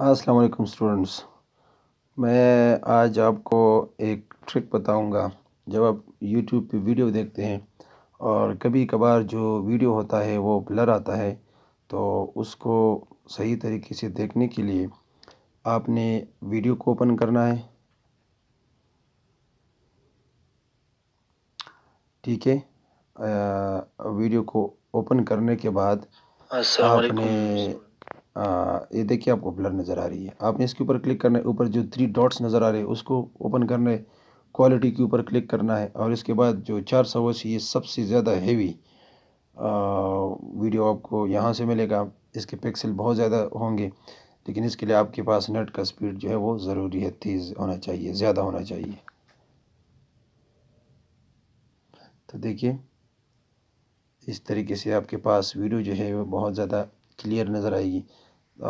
अस्सलाम वालेकुम स्टूडेंट्स मैं आज आपको एक ट्रिक बताऊंगा जब आप यूट्यूब पे वीडियो देखते हैं और कभी कभार जो वीडियो होता है वो ब्लर आता है तो उसको सही तरीके से देखने के लिए आपने वीडियो को ओपन करना है ठीक है वीडियो को ओपन करने के बाद आपने ये देखिए आपको ब्लर नज़र आ रही है आपने इसके ऊपर क्लिक करना है ऊपर जो थ्री डॉट्स नज़र आ रहे हैं उसको ओपन करने क्वालिटी के ऊपर क्लिक करना है और इसके बाद जो चार अस्सी ये सबसे ज़्यादा हेवी वीडियो आपको यहाँ से मिलेगा इसके पिक्सल बहुत ज़्यादा होंगे लेकिन इसके लिए आपके पास नेट का स्पीड जो है वो ज़रूरी है तेज़ होना चाहिए ज़्यादा होना चाहिए तो देखिए इस तरीके से आपके पास वीडियो जो है वो बहुत ज़्यादा क्लियर नज़र आएगी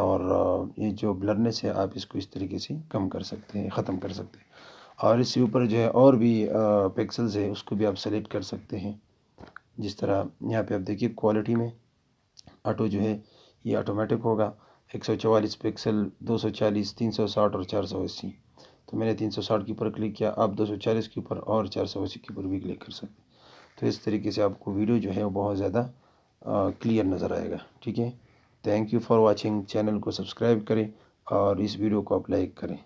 और ये जो ब्लरनेस है आप इसको इस तरीके से कम कर सकते हैं ख़त्म कर सकते हैं और इसके ऊपर जो है और भी पिक्सल्स है उसको भी आप सेलेक्ट कर सकते हैं जिस तरह यहाँ पे आप देखिए क्वालिटी में ऑटो जो है ये ऑटोमेटिक होगा चवालीस पिक्सल सौ साठ और अस्सी तो मैंने 360 के ऊपर क्लिक किया आप 240 के ऊपर और चार अस्सी के ऊपर भी क्लिक कर सकते हैं तो इस तरीके से आपको वीडियो जो है वो बहुत ज़्यादा क्लियर नज़र आएगा ठीक है thank you for watching channel को सब्सक्राइब करें और इस वीडियो को आप लाइक करें